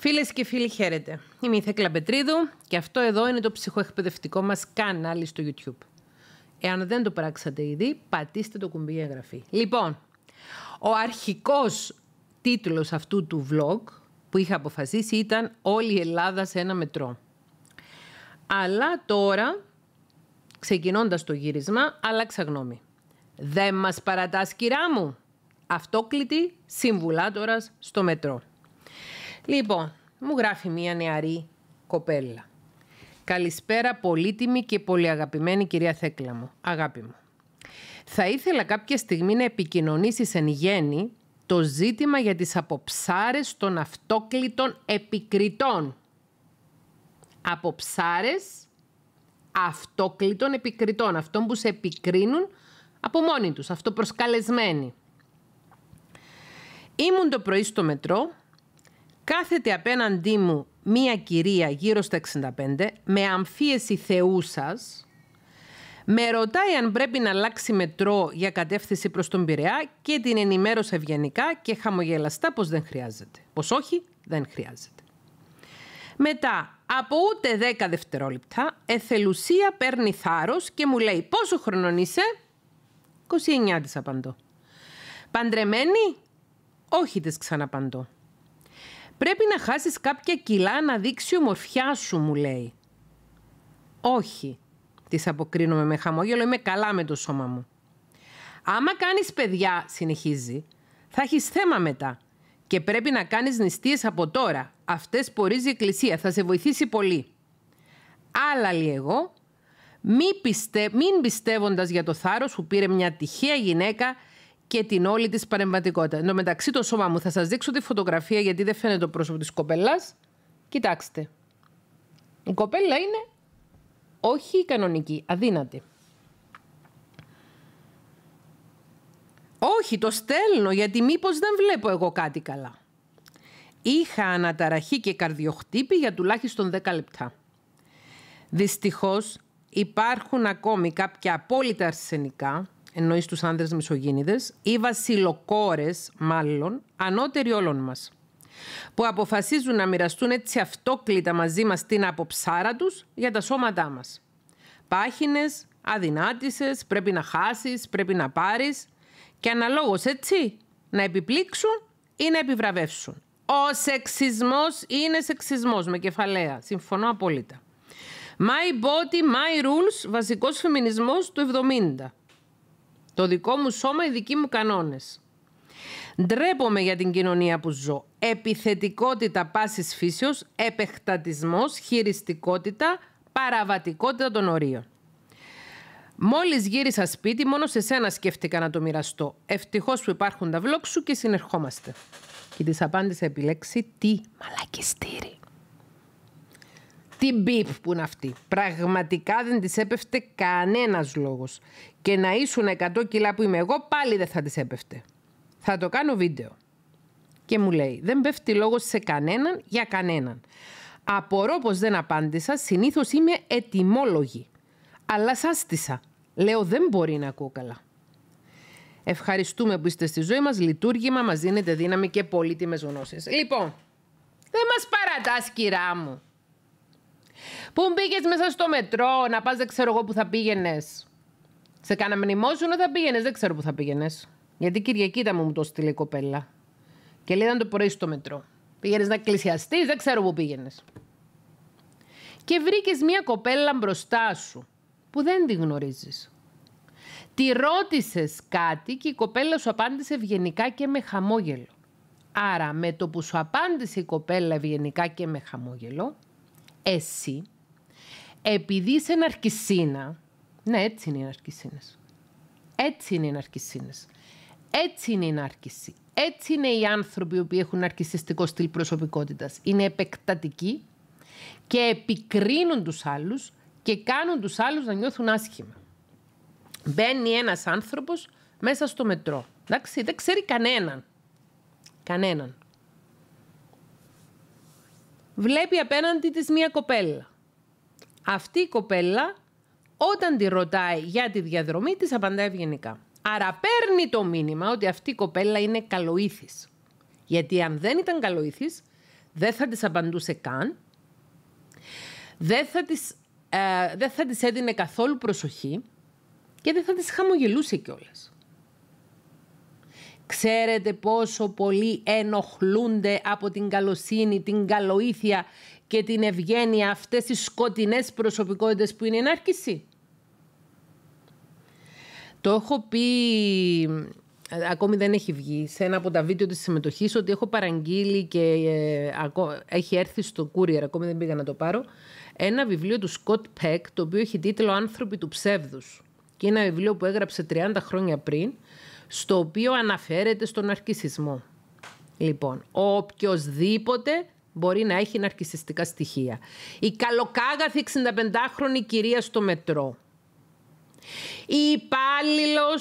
Φίλες και φίλοι, χαίρετε. Είμαι η Θέκλα Πετρίδου και αυτό εδώ είναι το ψυχοεκπαιδευτικό μας κανάλι στο YouTube. Εάν δεν το πράξατε ήδη, πατήστε το κουμπί εγγραφή. Λοιπόν, ο αρχικός τίτλος αυτού του vlog που είχα αποφασίσει ήταν Όλη η Ελλάδα σε ένα μετρό. Αλλά τώρα, ξεκινώντας το γύρισμα, άλλαξα γνώμη. Δεν μας παρατάς, κυρία μου. Αυτόκλητη συμβουλάτορας στο μετρό. Λοιπόν, μου γράφει μία νεαρή κοπέλα. Καλησπέρα πολύτιμη και πολύ αγαπημένη κυρία Θέκλα μου. Αγάπη μου. Θα ήθελα κάποια στιγμή να επικοινωνήσεις εν γέννη το ζήτημα για τις αποψάρες των αυτόκλητων επικριτών. Αποψάρες αυτόκλητων επικριτών, αυτών που σε επικρίνουν από μόνοι τους, αυτοπροσκαλεσμένοι. Ήμουν το πρωί στο μετρό Κάθεται απέναντί μου μία κυρία γύρω στα 65 με αμφίεση θεού σας, με ρωτάει αν πρέπει να αλλάξει μετρό για κατεύθυνση προς τον Πειραιά και την ενημέρωσε ευγενικά και χαμογελαστά πως δεν χρειάζεται. Πως όχι, δεν χρειάζεται. Μετά, από ούτε 10 δευτερόλεπτα, εθελουσία παίρνει θάρρος και μου λέει «Πόσο χρονών είσαι» 29 της απαντώ. «Παντρεμένη» «Όχι» της ξαναπαντώ. Πρέπει να χάσεις κάποια κιλά να δείξει ομορφιά σου, μου λέει. Όχι, της αποκρίνομαι με χαμόγελο, είμαι καλά με το σώμα μου. Άμα κάνεις παιδιά, συνεχίζει, θα έχεις θέμα μετά. Και πρέπει να κάνεις νηστείες από τώρα. Αυτές πορίζει η Εκκλησία, θα σε βοηθήσει πολύ. Άλλα λέει εγώ, μην πιστεύοντας για το θάρρος που πήρε μια τυχαία γυναίκα και την όλη της παρεμβατικότητα. Εν τω μεταξύ, το σώμα μου θα σας δείξω τη φωτογραφία γιατί δεν φαίνεται το πρόσωπο της κοπέλας. Κοιτάξτε. Η κοπέλα είναι όχι κανονική, αδύνατη. Όχι, το στέλνω γιατί μήπως δεν βλέπω εγώ κάτι καλά. Είχα αναταραχή και καρδιοχτύπη για τουλάχιστον 10 λεπτά. Δυστυχώς υπάρχουν ακόμη κάποια απόλυτα αρσενικά εννοείς τους άνδρες μισογίνηδε ή βασιλοκόρες μάλλον, ανώτεροι όλων μας, που αποφασίζουν να μοιραστούν έτσι αυτόκλητα μαζί μας την αποψάρα τους για τα σώματά μας. Πάχινες, αδυνάτησες, πρέπει να χάσεις, πρέπει να πάρεις και αναλόγως έτσι να επιπλήξουν ή να επιβραβεύσουν. Ο σεξισμός είναι σεξισμός με κεφαλαία. Συμφωνώ απόλυτα. My body, my rules, βασικός φεμινισμός του 70. Το δικό μου σώμα, οι δικοί μου κανόνες. Ντρέπομαι για την κοινωνία που ζω. Επιθετικότητα πάσης φύσεως, επεκτατισμός, χειριστικότητα, παραβατικότητα των ορίων. Μόλις γύρισα σπίτι, μόνο σε σένα σκέφτηκα να το μοιραστώ. Ευτυχώς που υπάρχουν τα βλόξου και συνερχόμαστε. Και της απάντησε επιλέξει τι μαλακιστήρι. Τι μπίπ που είναι αυτή. Πραγματικά δεν της έπεφτε κανένας λόγος. Και να ήσουν 100 κιλά που είμαι εγώ, πάλι δεν θα της έπεφτε. Θα το κάνω βίντεο. Και μου λέει, δεν πέφτει λόγος σε κανέναν για κανέναν. Απορώ πως δεν απάντησα, συνήθως είμαι ετοιμόλογη. Αλλά σάστησα. Λέω, δεν μπορεί να ακούω καλά. Ευχαριστούμε που είστε στη ζωή μας λειτουργήμα, μας. δίνετε δύναμη και πολύτιμες γνώσεις. Λοιπόν, δεν μας παρατάς, κυρά μου. Πού μπήκες μέσα στο μετρό, να πας, δεν ξέρω εγώ που θα πήγαινες. Σε κάνα μνημόσυνο θα πήγαινες, δεν ξέρω που θα πήγαινες. Γιατί Κυριακή ήταν μου το στείλει η κοπέλα. Και λέει το πρωί στο μετρό. Πήγαινες να εκκλησιαστείς, δεν ξέρω που πήγαινες. Και βρήκες μια κοπέλα μπροστά σου που δεν τη γνωρίζεις. Τη ρώτησες κάτι και η κοπέλα σου απάντησε ευγενικά και με χαμόγελο. Άρα με το που σου απάντησε η κοπέλα ευγενικά και με χαμόγελο, εσύ, επειδή είσαι ναρκισίνα, ναι έτσι είναι οι έτσι είναι οι έτσι είναι η ναρκισή. έτσι είναι οι άνθρωποι οι οποίοι έχουν ναρκισιστικό στυλ προσωπικότητας. Είναι επεκτατικοί και επικρίνουν τους άλλους και κάνουν τους άλλους να νιώθουν άσχημα. Μπαίνει ένας άνθρωπος μέσα στο μετρό. Εντάξει, δεν ξέρει κανέναν. Κανέναν βλέπει απέναντι της μία κοπέλα. Αυτή η κοπέλα, όταν τη ρωτάει για τη διαδρομή, της απαντάει ευγενικά. Άρα παίρνει το μήνυμα ότι αυτή η κοπέλα είναι καλοήθης. Γιατί αν δεν ήταν καλοήθης, δεν θα της απαντούσε καν, δεν θα της, ε, θα της έδινε καθόλου προσοχή και δεν θα της χαμογελούσε κιόλας. Ξέρετε πόσο πολλοί ενοχλούνται από την καλοσύνη, την καλοήθεια και την ευγένεια αυτές τις σκοτεινές προσωπικότητες που είναι η ενάρκηση. Το έχω πει, ακόμη δεν έχει βγει, σε ένα από τα βίντεο της συμμετοχής ότι έχω παραγγείλει και ε, έχει έρθει στο courier, ακόμη δεν πήγα να το πάρω, ένα βιβλίο του Scott Peck, το οποίο έχει τίτλο «Άνθρωποι του ψεύδους». Και είναι ένα βιβλίο που έγραψε 30 χρόνια πριν, στο οποίο αναφέρεται στον αρκισισμό. Λοιπόν, οποιοδήποτε μπορεί να έχει ναρκισιστικά στοιχεία. Η καλοκάγαθη 65χρονη κυρία στο μετρό. Η υπάλληλος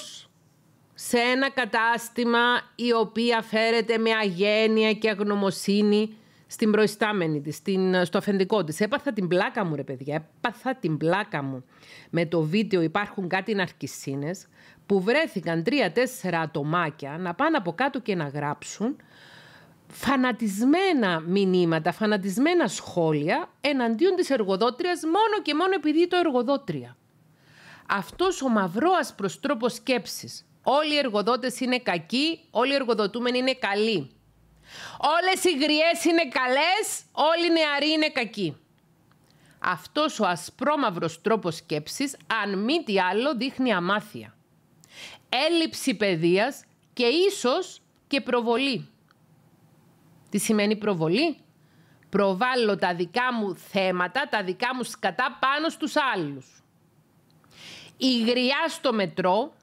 σε ένα κατάστημα η οποία φέρεται με αγένεια και αγνομοσύνη στην προϊστάμενη της, στην, ε, στο αφεντικό της. Έπαθα την πλάκα μου ρε παιδιά, έπαθα την πλάκα μου. Με το βίντεο υπάρχουν κάτι ναρκισίνες που βρέθηκαν τρία-τέσσερα ατομάκια να πάνε από κάτω και να γράψουν φανατισμένα μηνύματα, φανατισμένα σχόλια εναντίον της εργοδότριας μόνο και μόνο επειδή το εργοδότρια. Αυτός ο μαυρό προς σκέψης. Όλοι οι εργοδότες είναι κακοί, όλοι οι εργοδοτούμενοι είναι καλοί. Όλες οι γριές είναι καλές, όλοι οι νεαροί είναι κακοί. Αυτός ο ασπρόμαυρος τρόπος σκέψης, αν μη τι άλλο, δείχνει αμάθεια. Έλλειψη παιδείας και ίσως και προβολή. Τι σημαίνει προβολή? Προβάλλω τα δικά μου θέματα, τα δικά μου σκατά πάνω στους άλλους. Η γριά στο μετρό,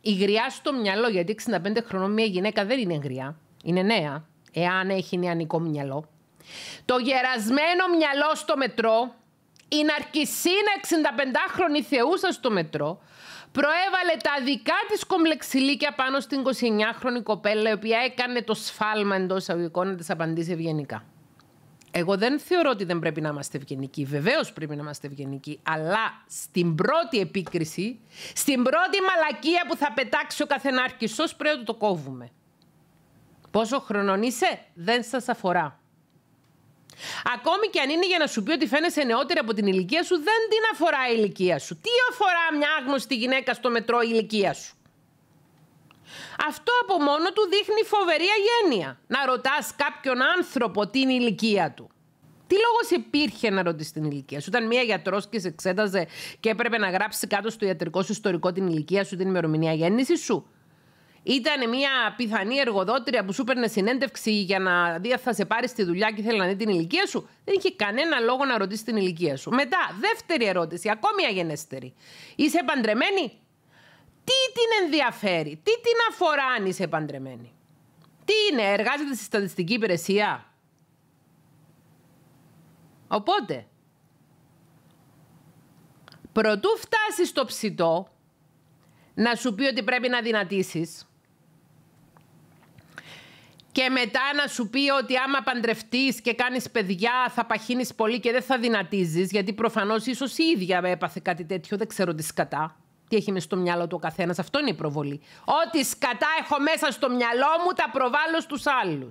η γριά στο μυαλό, γιατί 65 χρονών μια γυναίκα δεν είναι γριά, είναι νέα, εάν έχει νεανικό μυαλό. Το γερασμένο μυαλό στο μετρό, η ναρκισίνα 65χρονη θεούσα στο μετρό, προέβαλε τα δικά της κομπλεξιλίκια πάνω στην 29χρονη κοπέλα, η οποία έκανε το σφάλμα εντός αγωγικών να της απαντήσει ευγενικά. Εγώ δεν θεωρώ ότι δεν πρέπει να είμαστε ευγενικοί. Βεβαίως πρέπει να είμαστε ευγενικοί. Αλλά στην πρώτη επίκριση, στην πρώτη μαλακία που θα πετάξει ο καθενάρχης, πρέπει να το κόβουμε. Πόσο χρονών είσαι, δεν σας αφορά. Ακόμη και αν είναι για να σου πει ότι φαίνεσαι νεότερη από την ηλικία σου, δεν την αφορά η ηλικία σου. Τι αφορά μια άγνωστη γυναίκα στο μετρό η ηλικία σου. Αυτό από μόνο του δείχνει φοβερή αγένεια. Να ρωτάς κάποιον άνθρωπο την ηλικία του. Τι λόγος υπήρχε να ρωτήσεις την ηλικία σου. όταν μία γιατρός και σε εξέταζε και έπρεπε να γράψει κάτω στο ιατρικό σου ιστορικό την ηλικία σου, την ημερομηνία γέννησης σου. Ήταν μια πιθανή εργοδότρια που σου έπαιρνε συνέντευξη για να δει αν θα σε πάρει στη δουλειά και θέλει να δει την ηλικία σου. Δεν είχε κανένα λόγο να ρωτήσει την ηλικία σου. Μετά, δεύτερη ερώτηση, ακόμη αγενέστερη. Είσαι παντρεμένη. Τι την ενδιαφέρει, τι την αφορά αν είσαι παντρεμένη. Τι είναι, εργάζεται στη στατιστική υπηρεσία. Οπότε, προτού φτάσεις στο ψητό, να σου πει ότι πρέπει να δυνατήσεις, και μετά να σου πει ότι άμα παντρευτείς και κάνεις παιδιά θα παχύνεις πολύ και δεν θα δυνατίζεις, γιατί προφανώς ίσως η ίδια έπαθε κάτι τέτοιο, δεν ξέρω τι σκατά. Τι έχει μέσα στο μυαλό του ο καθένας, αυτό είναι η προβολή. Ό,τι σκατά έχω μέσα στο μυαλό μου, τα προβάλλω στους άλλους.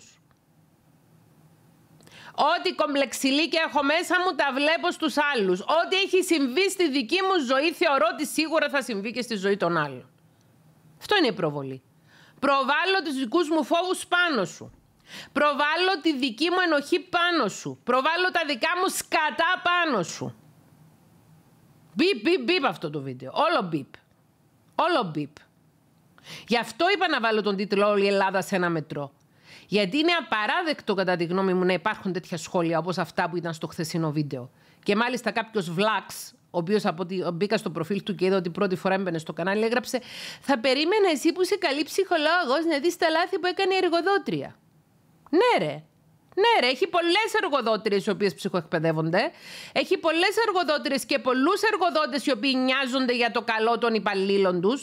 Ό,τι κομπλεξιλίκια έχω μέσα μου, τα βλέπω στους άλλους. Ό,τι έχει συμβεί στη δική μου ζωή, θεωρώ ότι σίγουρα θα συμβεί και στη ζωή των άλλων. Αυτό είναι η προβολή. Προβάλλω τους δικούς μου φόβους πάνω σου. Προβάλλω τη δική μου ενοχή πάνω σου. Προβάλλω τα δικά μου σκατά πάνω σου. Μπιπ, μπιπ, μπιπ αυτό το βίντεο. Όλο μπιπ. Όλο μπιπ. Γι' αυτό είπα να βάλω τον τίτλο «Όλη η Ελλάδα σε ένα μετρό». Γιατί είναι απαράδεκτο κατά τη γνώμη μου να υπάρχουν τέτοια σχόλια όπως αυτά που ήταν στο χθεσινό βίντεο. Και μάλιστα κάποιος βλάξ ο οποίος μπήκα στο προφίλ του και είδα ότι πρώτη φορά έμπαινε στο κανάλι, έγραψε Θα περίμενα εσύ που είσαι καλή ψυχολόγος να δεις τα λάθη που έκανε η εργοδότρια. Ναι, ρε. Ναι, ρε, έχει πολλές εργοδότριες οι οποίες ψυχοεκπαιδεύονται. Έχει πολλές εργοδότρε και πολλούς εργοδότες οι οποίοι νοιάζονται για το καλό των υπαλλήλων του.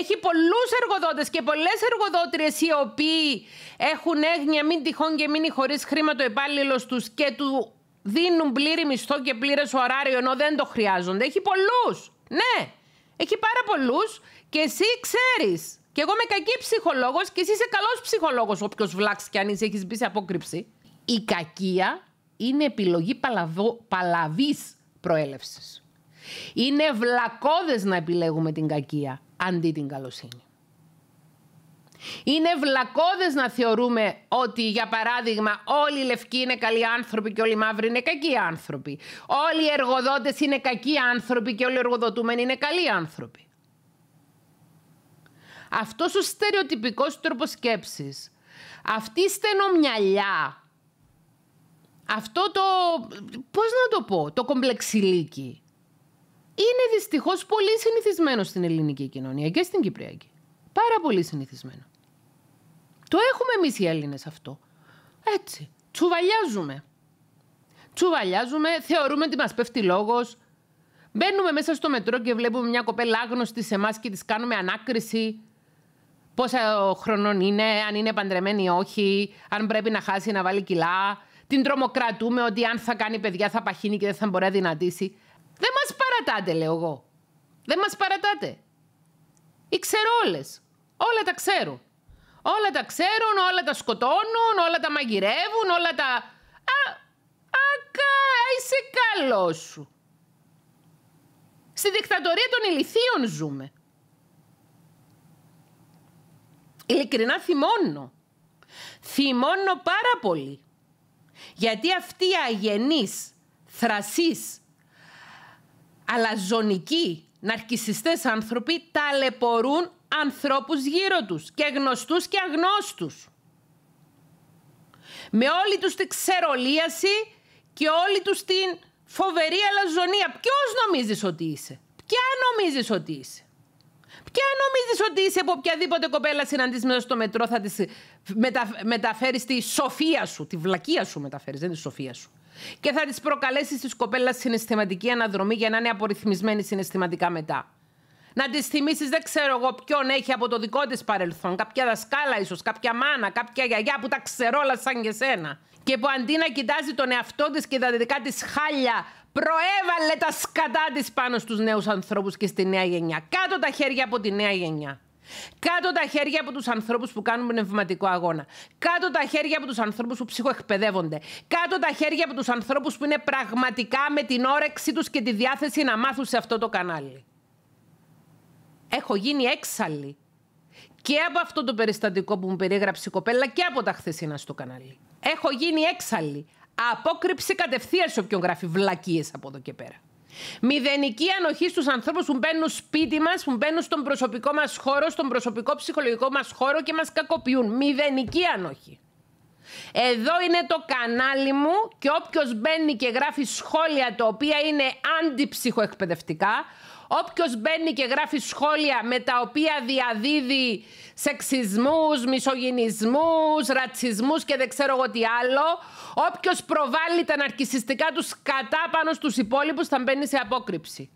Έχει πολλούς εργοδότες και πολλές εργοδότρε οι οποίοι έχουν έγνοια μην τυχόν και μείνει χωρίς χρήμα το υπάλληλος τους και του δίνουν πλήρη μισθό και πλήρες ωράριο ενώ δεν το χρειάζονται. Έχει πολλούς. Ναι, έχει πάρα πολλούς και εσύ ξέρεις. Και εγώ είμαι κακή ψυχολόγος και εσύ είσαι καλός ψυχολόγος. Όποιος βλάξει κι αν είσαι, έχεις μπει σε απόκρυψη. Η κακία είναι επιλογή παλαβο... παλαβής προέλευσης. Είναι βλακώδες να επιλέγουμε την κακία αντί την καλοσύνη. Είναι βλακώδες να θεωρούμε ότι, για παράδειγμα, όλοι οι λευκοί είναι καλοί άνθρωποι και όλοι οι μαύροι είναι κακοί άνθρωποι. Όλοι οι εργοδότες είναι κακοί άνθρωποι και όλοι οι εργοδοτούμενοι είναι καλοί άνθρωποι. Αυτός ο στερεοτυπικός τρόπος σκέψης, αυτή η στενομυαλιά, αυτό το, πώς να το πω, το κομπλεξιλίκι, είναι δυστυχώς πολύ συνηθισμένο στην ελληνική κοινωνία και στην κυπριακή. Πάρα πολύ συνηθισμένο. Το έχουμε εμείς οι Έλληνες αυτό. Έτσι. Τσουβαλιάζουμε. Τσουβαλιάζουμε, θεωρούμε ότι μας πέφτει λόγος. Μπαίνουμε μέσα στο μετρό και βλέπουμε μια κοπέλα άγνωστη σε εμάς και της κάνουμε ανάκριση. Πόσα χρονών είναι, αν είναι παντρεμένη ή όχι, αν πρέπει να χάσει να βάλει κιλά. Την τρομοκρατούμε ότι αν θα κάνει παιδιά θα παχύνει και δεν θα μπορεί να δυνατήσει. Δεν μας παρατάτε, λέω εγώ. Δεν μας παρατάτε. Ή ξέρω όλες. Όλα τα ξέρω. Όλα τα ξέρουν, όλα τα σκοτώνουν, όλα τα μαγειρεύουν, όλα τα... Α, α, είσαι καλός σου. Στη δικτατορία των ηλιθείων ζούμε. Ειλικρινά θυμώνω. Θυμώνω πάρα πολύ. Γιατί αυτή η αγενή θρασής, αλαζονική, Ναρκισιστές άνθρωποι ταλαιπωρούν ανθρώπους γύρω τους και γνωστούς και αγνώστους. Με όλη τους τη ξερολίαση και όλη τους την φοβερή αλαζονία. Ποιος νομίζεις ότι είσαι. Ποια νομίζεις ότι είσαι. Ποια νομίζεις ότι είσαι από οποιαδήποτε κοπέλα συναντήσεις μέσα στο μετρό θα της μεταφέρεις τη σοφία σου. Τη βλακία σου μεταφέρεις, δεν τη σοφία σου και θα τη προκαλέσεις της κοπέλας συναισθηματική αναδρομή για να είναι απορριθμισμένη συναισθηματικά μετά. Να τη θυμίσεις, δεν ξέρω εγώ ποιον έχει από το δικό της παρελθόν. Κάποια δασκάλα, ίσως, κάποια μάνα, κάποια γιαγιά που τα ξερόλα σαν και σένα. Και που αντί να κοιτάζει τον εαυτό της και τα δικά της χάλια, προέβαλε τα σκατά της πάνω στους νέους ανθρώπους και στη νέα γενιά. Κάτω τα χέρια από τη νέα γενιά. Κάτω τα χέρια από τους ανθρώπους που κάνουν πνευματικό αγώνα. Κάτω τα χέρια από τους ανθρώπους που ψυχοεκπαιδεύονται. Κάτω τα χέρια από τους ανθρώπους που είναι πραγματικά με την όρεξή τους και τη διάθεση να μάθουν σε αυτό το κανάλι. Έχω γίνει έξαλλη και από αυτό το περιστατικό που μου περιέγραψε η κοπέλα και από τα χθεσινά στο κανάλι. Έχω γίνει έξαλλη. Απόκρυψη κατευθείαν σε όποιον γράφει βλακίες από εδώ και πέρα. Μηδενική ανοχή στους ανθρώπους που μπαίνουν σπίτι μας, που μπαίνουν στον προσωπικό μας χώρο, στον προσωπικό ψυχολογικό μας χώρο και μας κακοποιούν. Μηδενική ανοχή. Εδώ είναι το κανάλι μου και όποιος μπαίνει και γράφει σχόλια τα οποία είναι αντιψυχοεκπαιδευτικά, όποιος μπαίνει και γράφει σχόλια με τα οποία διαδίδει σεξισμούς, μισογυνισμούς, ρατσισμούς και δεν ξέρω εγώ τι άλλο, Όποιος προβάλλει τα ναρκιστικά τους κατά πάνω στους υπόλοιπους θα μπαίνει σε απόκρυψη.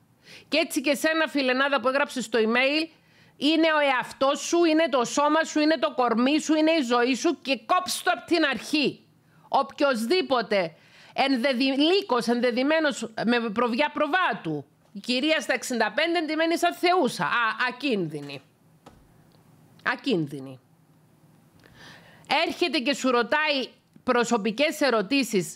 Και έτσι και σένα, φιλενάδα που έγραψες στο email, είναι ο εαυτός σου, είναι το σώμα σου, είναι το κορμί σου, είναι η ζωή σου και κόψε το από την αρχή. Οποιοδήποτε ενδεδηλίκος, ενδεδυμένος με προβιά προβάτου, η κυρία στα 65 εντυμένη σαν θεούσα. Α, ακίνδυνη. Ακίνδυνη. Έρχεται και σου ρωτάει Προσωπικές ερωτήσεις,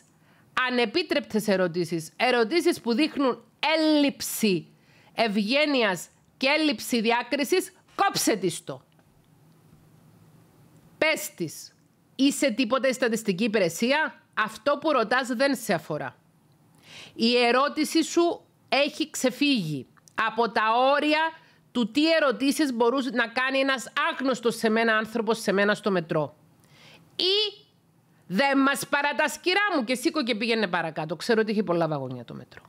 ανεπίτρεπτες ερωτήσεις, ερωτήσεις που δείχνουν έλλειψη ευγένειας και έλλειψη διάκρισης, κόψε τη το. Πες τη, είσαι τίποτα η στατιστική υπηρεσία, αυτό που ρωτάς δεν σε αφορά. Η ερώτηση σου έχει ξεφύγει από τα όρια του τι ερωτήσεις μπορούσε να κάνει ένας άγνωστος σε μένα άνθρωπος σε μένα στο μετρό. Ή δεν μας παρατασκυρά μου και σήκω και πήγαινε παρακάτω. Ξέρω ότι έχει πολλά βαγόνια το μετρό.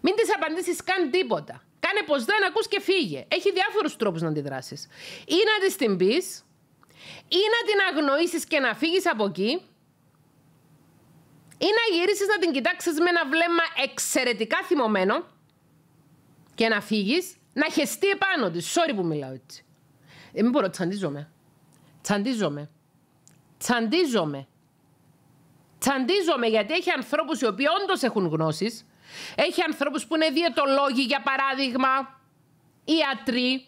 Μην της απαντήσεις καν τίποτα. Κάνε πως δεν ακούς και φύγε. Έχει διάφορους τρόπους να αντιδράσεις. Ή να της την πεις, ή να την αγνοήσεις και να φύγεις από εκεί, ή να γυρίσεις να την κοιτάξεις με ένα βλέμμα εξαιρετικά θυμωμένο και να φύγεις, να χεστεί επάνω της. Sorry που μιλάω έτσι. Ε, μην μπορώ, τσαντίζομαι. Τσαντίζομαι. Τσαντίζομαι. Τσαντίζομαι γιατί έχει ανθρώπους οι οποίοι όντως έχουν γνώσεις. Έχει ανθρώπους που είναι διαιτολόγοι, για παράδειγμα, ιατροί.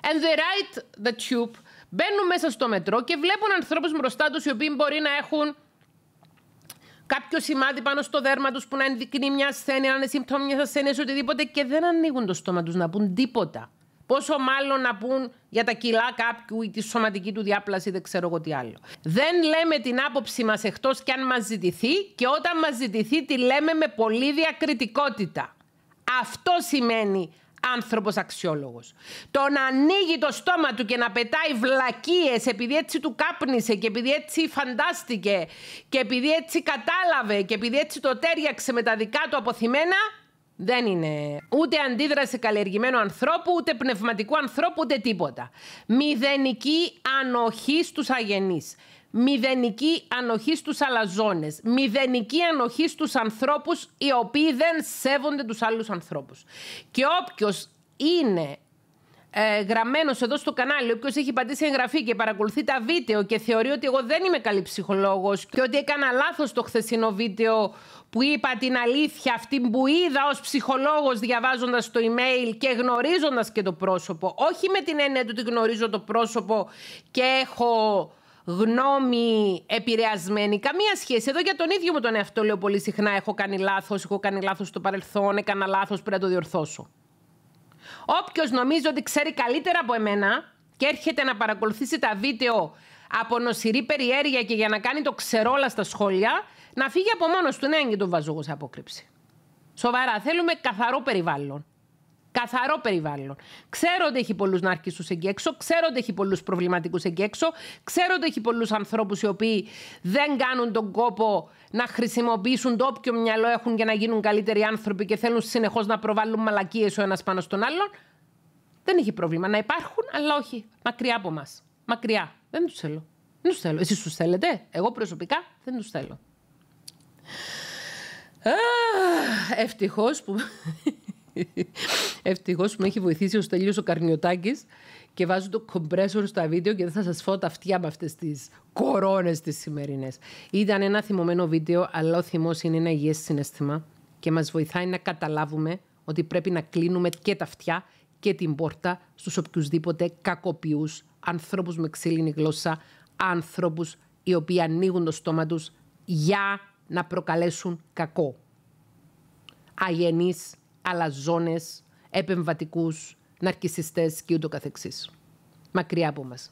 And they write the tube. Μπαίνουν μέσα στο μετρό και βλέπουν ανθρώπους μπροστά τους οι οποίοι μπορεί να έχουν κάποιο σημάδι πάνω στο δέρμα τους που να ενδεικνύει μια ασθένεια, είναι σύμπτωμα μια ασθένεια, οτιδήποτε και δεν ανοίγουν το στόμα τους να πούν τίποτα. Πόσο μάλλον να πούν για τα κιλά κάποιου ή τη σωματική του διάπλαση, δεν ξέρω εγώ τι άλλο. Δεν λέμε την άποψή μας εκτός κι αν μας ζητηθεί και όταν μας ζητηθεί τη λέμε με πολύ διακριτικότητα. Αυτό σημαίνει άνθρωπος αξιόλογος. Το να ανοίγει το στόμα του και να πετάει βλακίες επειδή έτσι του κάπνισε και επειδή έτσι φαντάστηκε και επειδή έτσι κατάλαβε και επειδή έτσι το τέριαξε με τα δικά του αποθυμένα δεν είναι ούτε αντίδραση καλλιεργημένου ανθρώπου, ούτε πνευματικού ανθρώπου, ούτε τίποτα. Μηδενική ανοχή στους αγενείς. Μηδενική ανοχή στους αλαζόνες. Μηδενική ανοχή στους ανθρώπους οι οποίοι δεν σέβονται τους άλλους ανθρώπους. Και όποιος είναι ε, γραμμένος εδώ στο κανάλι, όποιος έχει πατήσει εγγραφή και παρακολουθεί τα βίντεο και θεωρεί ότι εγώ δεν είμαι καλή ψυχολόγος και ότι έκανα λάθος το χθεσινό βίντεο που είπα την αλήθεια, αυτή που είδα ως ψυχολόγος διαβάζοντας το email και γνωρίζοντας και το πρόσωπο. Όχι με την έννοια του ότι γνωρίζω το πρόσωπο και έχω γνώμη επηρεασμένη. Καμία σχέση. Εδώ για τον ίδιο μου τον εαυτό λέω πολύ συχνά έχω κάνει λάθος, έχω κάνει λάθος στο παρελθόν, έκανα λάθος, πρέπει να το διορθώσω. Όποιος νομίζει ότι ξέρει καλύτερα από εμένα και έρχεται να παρακολουθήσει τα βίντεο από νοσηρή περιέργεια και για να κάνει το ξερόλα στα σχόλια, να φύγει από μόνος του. Ναι, και τον βάζω εγώ σε απόκρυψη. Σοβαρά. Θέλουμε καθαρό περιβάλλον. Καθαρό περιβάλλον. Ξέρω ότι έχει πολλούς ναρκιστούς εκεί έξω, ξέρω ότι έχει πολλούς προβληματικούς εκεί έξω, ξέρω ότι έχει πολλούς ανθρώπους οι οποίοι δεν κάνουν τον κόπο να χρησιμοποιήσουν το όποιο μυαλό έχουν για να γίνουν καλύτεροι άνθρωποι και θέλουν συνεχώς να προβάλλουν μαλακίες ο ένας πάνω στον άλλον. Δεν έχει πρόβλημα. Να υπάρχουν, αλλά όχι. Μακριά από εμά. Μακριά. Δεν τους θέλω. Δεν τους θέλω. Εσείς τους θέλετε. Εγώ προσωπικά δεν τους θέλω. Ευτυχώς που... Ευτυχώς που με έχει βοηθήσει ο Στέλιος ο Καρνιωτάκης και βάζω το κομπρέσορ στα βίντεο και δεν θα σας φω τα αυτιά με αυτές τις κορώνες τις σημερινές. Ήταν ένα θυμωμένο βίντεο, αλλά ο θυμός είναι ένα υγιές συνέστημα και μας βοηθάει να καταλάβουμε ότι πρέπει να κλείνουμε και τα αυτιά και την πόρτα στους οποιουσδήποτε κακοποιούς ανθρώπους με ξύλινη γλώσσα, ανθρώπου οι οποίοι ανοίγουν το στόμα τους για να προκαλέσουν κακό. Αγενείς, αλαζόνες, επεμβατικούς, ναρκισιστές και ούτω καθεξής. Μακριά από μας.